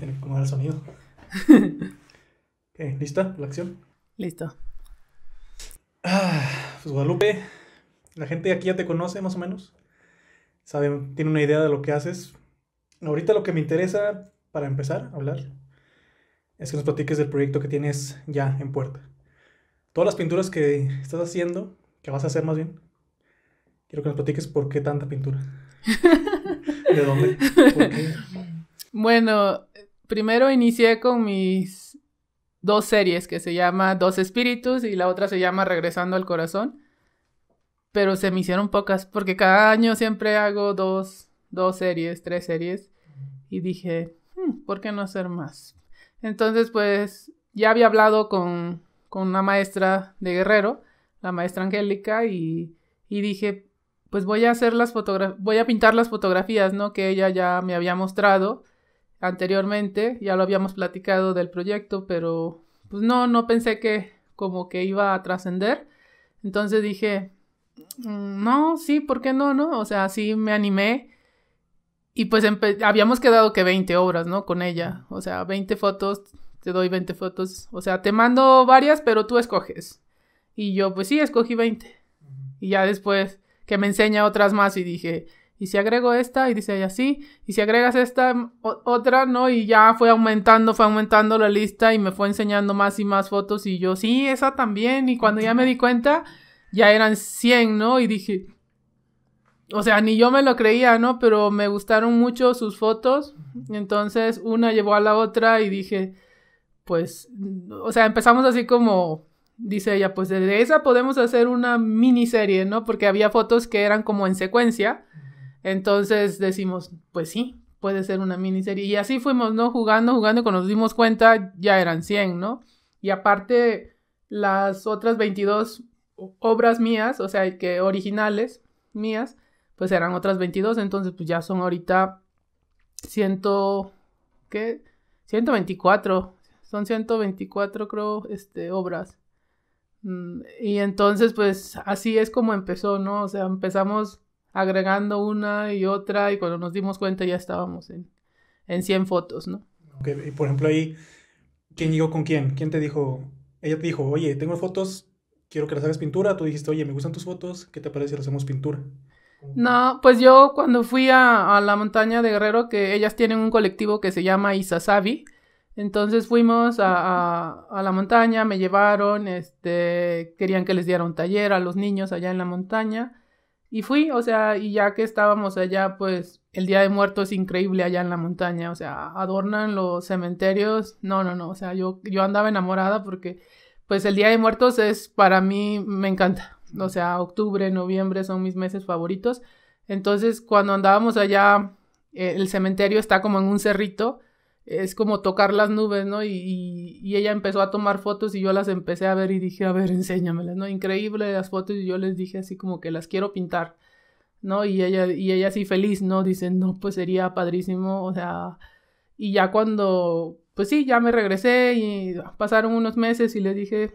Tiene que acomodar el sonido. ¿Lista la acción? Listo. Ah, pues Guadalupe, la gente aquí ya te conoce más o menos. Sabe, tiene una idea de lo que haces. Ahorita lo que me interesa para empezar a hablar es que nos platiques del proyecto que tienes ya en puerta. Todas las pinturas que estás haciendo, que vas a hacer más bien, quiero que nos platiques por qué tanta pintura. ¿De dónde? Bueno, primero inicié con mis dos series que se llama Dos Espíritus y la otra se llama Regresando al Corazón. Pero se me hicieron pocas porque cada año siempre hago dos, dos series, tres series. Y dije, hmm, ¿por qué no hacer más? Entonces, pues ya había hablado con, con una maestra de Guerrero, la maestra Angélica, y, dije, pues voy a hacer las voy a pintar las fotografías, ¿no? Que ella ya me había mostrado anteriormente, ya lo habíamos platicado del proyecto, pero pues no, no pensé que como que iba a trascender. Entonces dije, mm, no, sí, ¿por qué no, no? O sea, sí me animé y pues habíamos quedado que 20 obras, ¿no? Con ella, o sea, 20 fotos, te doy 20 fotos, o sea, te mando varias, pero tú escoges. Y yo, pues sí, escogí 20. Y ya después que me enseña otras más y dije, y si agrego esta, y dice ella... Sí... y si agregas esta mm, otra, ¿no? Y ya fue aumentando, fue aumentando la lista y me fue enseñando más y más fotos y yo, sí, esa también, y cuando ya me di cuenta, ya eran 100, ¿no? Y dije, o sea, ni yo me lo creía, ¿no? Pero me gustaron mucho sus fotos, entonces una llevó a la otra y dije, pues, o sea, empezamos así como dice ella, pues de esa podemos hacer una miniserie, ¿no? Porque había fotos que eran como en secuencia. Entonces decimos, pues sí, puede ser una miniserie. Y así fuimos, ¿no? Jugando, jugando, y cuando nos dimos cuenta ya eran 100, ¿no? Y aparte, las otras 22 obras mías, o sea, que originales mías, pues eran otras 22, entonces pues ya son ahorita 100, ¿qué? 124, son 124 creo, este, obras. Mm, y entonces pues así es como empezó, ¿no? O sea, empezamos agregando una y otra y cuando nos dimos cuenta ya estábamos en, en 100 fotos, ¿no? Y por ejemplo ahí, ¿quién llegó con quién? ¿Quién te dijo? Ella te dijo, oye, tengo fotos, quiero que las hagas pintura. Tú dijiste, oye, me gustan tus fotos, ¿qué te parece si las hacemos pintura? No, pues yo cuando fui a, la montaña de Guerrero, que ellas tienen un colectivo que se llama Isasabi, entonces fuimos a, la montaña, me llevaron, este, querían que les diera un taller a los niños allá en la montaña. Y fui, o sea, y ya que estábamos allá, pues el Día de Muertos es increíble allá en la montaña, o sea, adornan los cementerios. No, no, no, o sea, yo, yo andaba enamorada porque, pues el Día de Muertos es, para mí, me encanta. O sea, octubre, noviembre son mis meses favoritos. Entonces, cuando andábamos allá, eh, el cementerio está como en un cerrito es como tocar las nubes, ¿no? Y, ella empezó a tomar fotos y yo las empecé a ver y dije, a ver, enséñamelas, ¿no? Increíble las fotos y yo les dije así como que las quiero pintar, ¿no? Y ella, y ella así feliz, ¿no? Dice, no, pues sería padrísimo, o sea, y ya cuando, pues sí, ya me regresé y pasaron unos meses y le dije,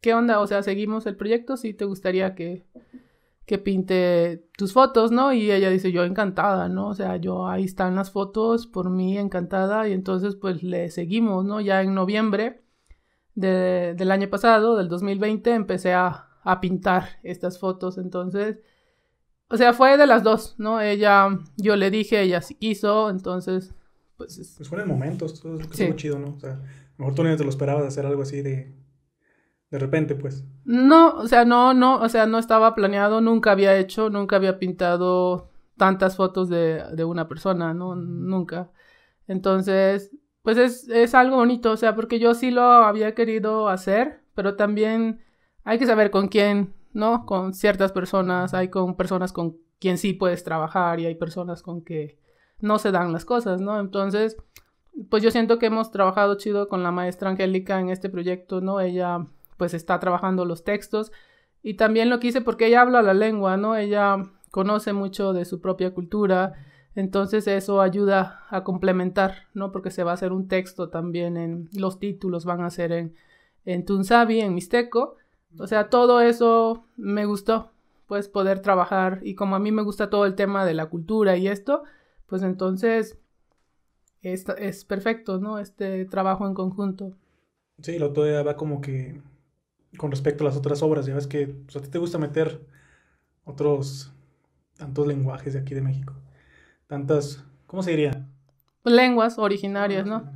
¿qué onda? O sea, seguimos el proyecto, si ¿Sí te gustaría que, que pinte tus fotos, ¿no? Y ella dice, yo encantada, ¿no? O sea, yo ahí están las fotos por mí encantada y entonces pues le seguimos, ¿no? Ya en noviembre del año pasado, del 2020, empecé a, pintar estas fotos, entonces, o sea, fue de las dos, ¿no? Ella, yo le dije, ella sí quiso, entonces, pues... Pues fueron momentos, todo es chido, ¿no? O sea, lo mejor tú ni te lo esperabas hacer algo así de de repente, pues. No, o sea, no, no, o sea, no estaba planeado, nunca había hecho, nunca había pintado tantas fotos de, una persona, no, nunca. Entonces, pues es, es, algo bonito, o sea, porque yo sí lo había querido hacer, pero también hay que saber con quién, ¿no? Con ciertas personas, hay con personas con quien sí puedes trabajar y hay personas con que no se dan las cosas, ¿no? Entonces, pues yo siento que hemos trabajado chido con la maestra Angélica en este proyecto, ¿no? Ella pues está trabajando los textos. Y también lo quise porque ella habla la lengua, ¿no? Ella conoce mucho de su propia cultura, entonces eso ayuda a complementar, ¿no? Porque se va a hacer un texto también en los títulos, van a ser en, en en Mixteco. O sea, todo eso me gustó, pues poder trabajar y como a mí me gusta todo el tema de la cultura y esto, pues entonces es, perfecto, ¿no? Este trabajo en conjunto. Sí, lo todo va como que con respecto a las otras obras. Ya ves que pues, a ti te gusta meter otros tantos lenguajes de aquí de México. Tantas, ¿cómo se diría? Lenguas originarias, ¿no?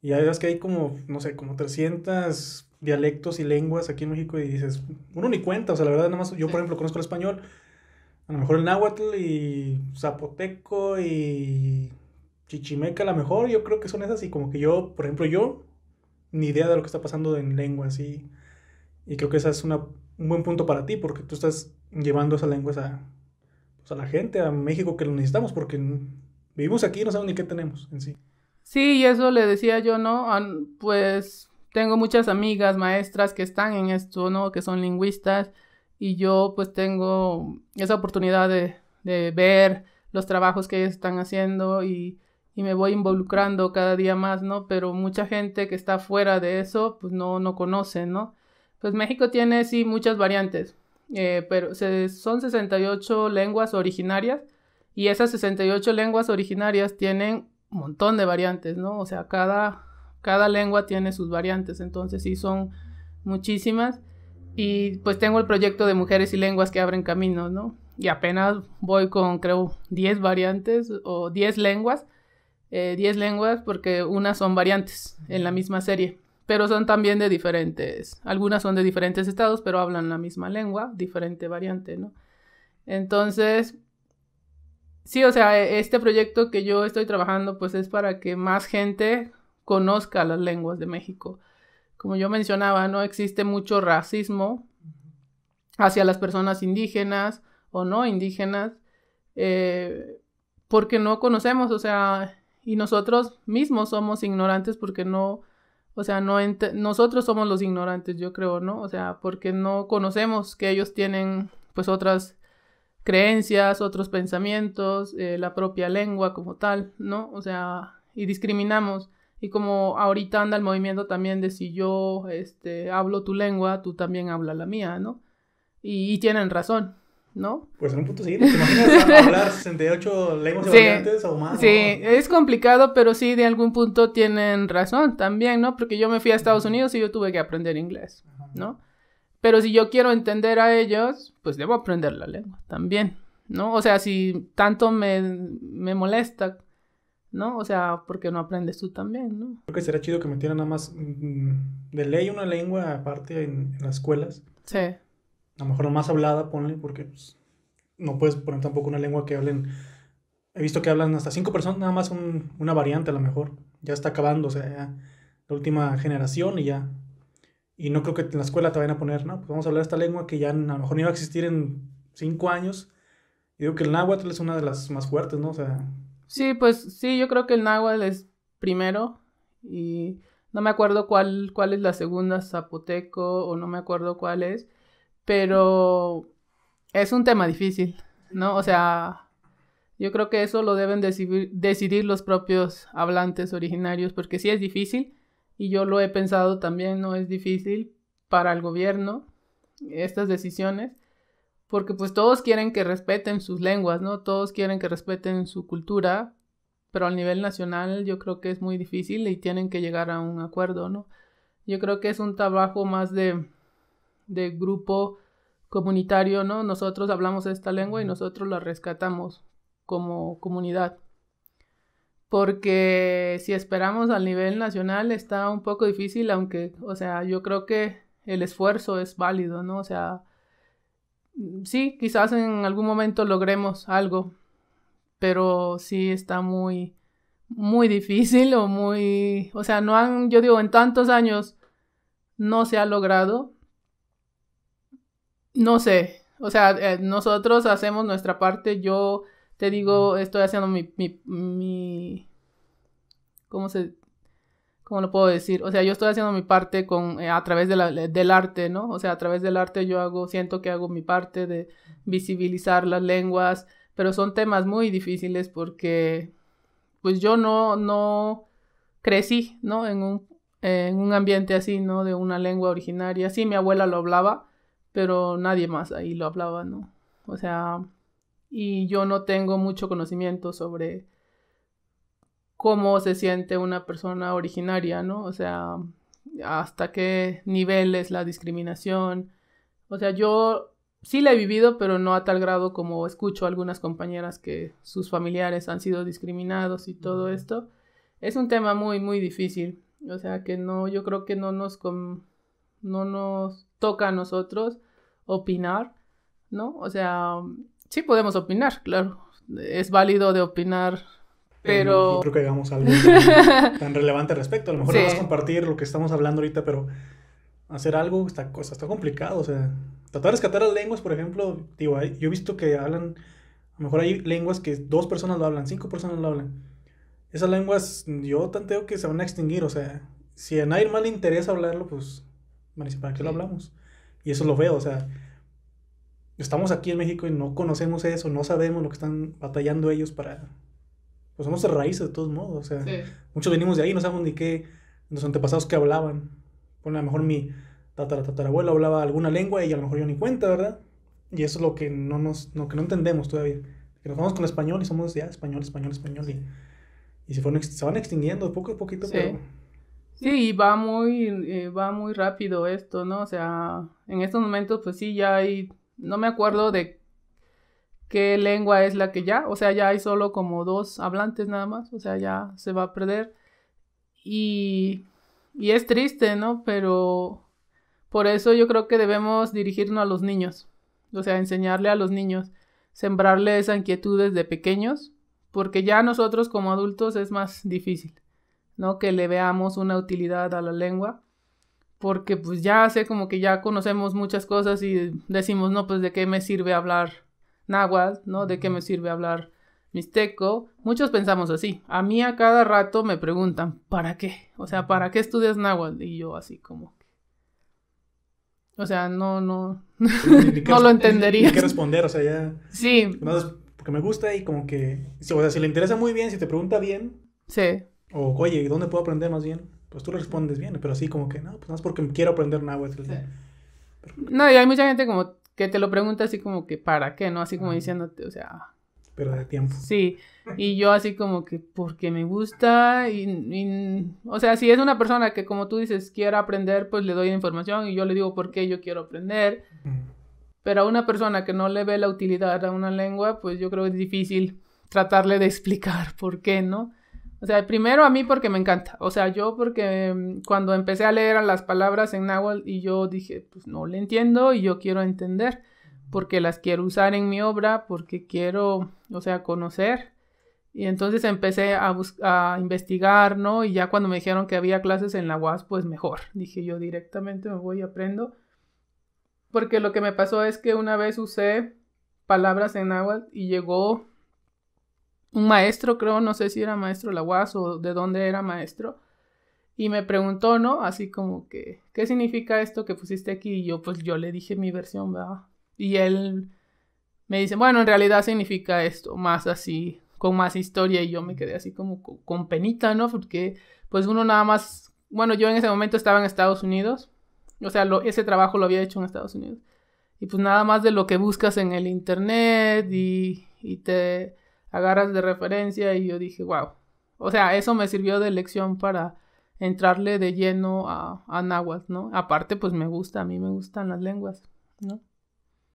Y ya ves que hay como, no sé, como 300 dialectos y lenguas aquí en México y dices, uno ni cuenta, o sea, la verdad, nada más, yo por ejemplo conozco el español, a lo mejor el náhuatl y zapoteco y chichimeca, a lo mejor, yo creo que son esas y como que yo, por ejemplo, yo, ni idea de lo que está pasando en lenguas y y creo que ese es una, un buen punto para ti, porque tú estás llevando esa lengua a, pues, la gente, a México, que lo necesitamos, porque vivimos aquí y no sabemos ni qué tenemos en sí. Sí, y eso le decía yo, ¿no? Pues tengo muchas amigas, maestras que están en esto, ¿no? Que son lingüistas y yo pues tengo esa oportunidad de, ver los trabajos que están haciendo y, y, me voy involucrando cada día más, ¿no? Pero mucha gente que está fuera de eso pues no, no conoce, ¿no? Pues México tiene, sí, muchas variantes, eh, pero son 68 lenguas originarias y esas 68 lenguas originarias tienen un montón de variantes, ¿no? O sea, cada, cada lengua tiene sus variantes, entonces sí son muchísimas. Y pues tengo el proyecto de Mujeres y Lenguas que abren caminos, ¿no? Y apenas voy con, creo, 10 variantes o 10 lenguas. 10 eh, lenguas porque unas son variantes en la misma serie pero son también de diferentes, algunas son de diferentes estados, pero hablan la misma lengua, diferente variante, ¿no? Entonces, sí, o sea, e-, este proyecto que yo estoy trabajando, pues es para que más gente conozca las lenguas de México. Como yo mencionaba, no existe mucho racismo hacia las personas indígenas o no indígenas, eh, porque no conocemos, o sea, y nosotros mismos somos ignorantes porque no o sea, no nosotros somos los ignorantes, yo creo, ¿no? O sea, porque no conocemos que ellos tienen pues otras creencias, otros pensamientos, eh, la propia lengua como tal, ¿no? O sea, y discriminamos. Y como ahorita anda el movimiento también de si yo este, hablo tu lengua, tú también habla la mía, ¿no? y tienen razón, ¿no? Pues en un punto sí, ¿te imaginas hablar 68 lenguas o más? Sí, es complicado, pero sí de algún punto tienen razón también, ¿no? Porque yo me fui a Estados Unidos y yo tuve que aprender inglés, ¿no? Pero si yo quiero entender a ellos, pues debo aprender la lengua también, ¿no? O sea, si tanto me, me molesta ¿no? O sea, porque no aprendes tú también, ¿no? Creo que sería chido que metieran nada más mm, de ley una lengua aparte en las escuelas. Sí a lo mejor más hablada, ponle, porque pues, no puedes poner tampoco una lengua que hablen. He visto que hablan hasta cinco personas, nada más una variante a lo mejor. Ya está acabando, o sea, la última generación y ya. Y no creo que en la escuela te vayan a poner, ¿no? Pues vamos a hablar esta lengua que ya a lo mejor no iba a existir en cinco años. Y digo que el náhuatl es una de las más fuertes, ¿no? sea. Sí, pues sí, yo creo que el náhuatl es primero. Y no me acuerdo cuál, cuál es la segunda, zapoteco, o no me acuerdo cuál es. Pero es un tema difícil, ¿no? O sea, yo creo que eso lo deben decidir, los propios hablantes originarios, porque sí es difícil, y yo lo he pensado también, no es difícil para el gobierno estas decisiones, porque pues todos quieren que respeten sus lenguas, ¿no? Todos quieren que respeten su cultura, pero a nivel nacional yo creo que es muy difícil y tienen que llegar a un acuerdo, ¿no? Yo creo que es un trabajo más de de grupo comunitario, ¿no? Nosotros hablamos esta lengua y nosotros la rescatamos como comunidad. Porque si esperamos al nivel nacional está un poco difícil, aunque, o sea, yo creo que el esfuerzo es válido, ¿no? O sea, sí, quizás en algún momento logremos algo, pero sí está muy, muy difícil o muy, o sea, no han, yo digo, en tantos años no se ha logrado no sé, o sea, eh, nosotros hacemos nuestra parte, yo te digo, estoy haciendo mi, mi, mi, ¿cómo se, cómo lo puedo decir? O sea, yo estoy haciendo mi parte con, eh, a través del arte, ¿no? O sea, a través del arte yo hago, siento que hago mi parte de visibilizar las lenguas, pero son temas muy difíciles porque, pues yo no, no crecí, ¿no? En un, en un ambiente así, ¿no? De una lengua originaria. Sí, mi abuela lo hablaba, pero nadie más ahí lo hablaba, ¿no? O sea, y yo no tengo mucho conocimiento sobre cómo se siente una persona originaria, ¿no? O sea, hasta qué nivel es la discriminación. O sea, yo sí la he vivido, pero no a tal grado como escucho a algunas compañeras que sus familiares han sido discriminados y todo esto. Es un tema muy, muy difícil. O sea, que no, yo creo que no nos, no nos toca a nosotros opinar, ¿no? O sea, sí podemos opinar, claro, es válido de opinar, pero... No, creo que hagamos algo tan, relevante al respecto, a lo mejor vas a compartir lo que estamos hablando ahorita, pero hacer algo esta cosa está complicado, o sea, tratar de rescatar las lenguas, por ejemplo, digo, yo he visto que hablan, a lo mejor hay lenguas que dos personas lo hablan, cinco personas lo hablan. Esas lenguas yo tanteo que se van a extinguir, o sea, si a nadie más le interesa hablarlo, pues Marisa, ¿para qué lo hablamos? Y eso lo veo, o sea, estamos aquí en México y no conocemos eso, no sabemos lo que están batallando ellos para... Pues somos de raíces de todos modos, o sea, muchos venimos de ahí, no sabemos ni qué, los antepasados que hablaban. Bueno, a lo mejor mi tataratatarabuelo hablaba alguna lengua y a lo mejor yo ni cuenta, ¿verdad? Y eso es lo que no, nos, que no entendemos todavía. Que nos vamos con español y somos ya español, español, español. Y, y se, fueron, van extinguiendo poco a poquito, pero Sí, va muy, eh, va muy rápido esto, ¿no? O sea, en estos momentos, pues sí, ya hay, no me acuerdo de qué lengua es la que ya, o sea, ya hay solo como dos hablantes nada más, o sea, ya se va a perder. Y, y es triste, ¿no? Pero por eso yo creo que debemos dirigirnos a los niños, o sea, enseñarle a los niños, sembrarle esa inquietud desde pequeños, porque ya nosotros como adultos es más difícil. ¿no? Que le veamos una utilidad a la lengua, porque pues ya sé como que ya conocemos muchas cosas y decimos, no, pues de qué me sirve hablar náhuatl, ¿no? De qué me sirve hablar mixteco. Muchos pensamos así. A mí a cada rato me preguntan, ¿para qué? O sea, ¿para qué estudias náhuatl? Y yo así como... O sea, no, no, no lo entendería. Hay que responder, o sea, ya... Sí. Porque me gusta y como que... O sea, si le interesa muy bien, si te pregunta bien... Sí o, oye, ¿dónde puedo aprender más bien? Pues tú respondes bien, pero así como que, no, pues no es porque quiero aprender una Sí. No, y hay mucha gente como que te lo pregunta así como que, ¿para qué? ¿No? Así como diciéndote, o sea... Pero de tiempo. Sí, y yo así como que, porque me gusta, y, o sea, si es una persona que como tú dices, quiera aprender, pues le doy información y yo le digo por qué yo quiero aprender. Pero a una persona que no le ve la utilidad a una lengua, pues yo creo que es difícil tratarle de explicar por qué, ¿no? O sea, primero a mí porque me encanta. O sea, yo porque mm, cuando empecé a leer las palabras en náhuatl y yo dije, pues no le entiendo y yo quiero entender porque las quiero usar en mi obra, porque quiero, o sea, conocer. Y entonces empecé a, investigar, ¿no? Y ya cuando me dijeron que había clases en la UAS, pues mejor. Dije yo directamente me voy y aprendo. Porque lo que me pasó es que una vez usé palabras en náhuatl y llegó un maestro, creo, no sé si era maestro de la UAS o de dónde era maestro, y me preguntó, ¿no? Así como que, ¿qué significa esto que pusiste aquí? Y yo, pues yo le dije mi versión, ¿verdad? Y él me dice, bueno, en realidad significa esto, más así, con más historia, y yo me quedé así como con, penita, ¿no? Porque pues uno nada más, bueno, yo en ese momento estaba en Estados Unidos, o sea, ese trabajo lo había hecho en Estados Unidos. Y pues nada más de lo que buscas en el internet y te agarras de referencia y yo dije, wow. O sea, eso me sirvió de lección para entrarle de lleno a, Nahuatl, ¿no? Aparte, pues me gusta, a mí me gustan las lenguas, ¿no?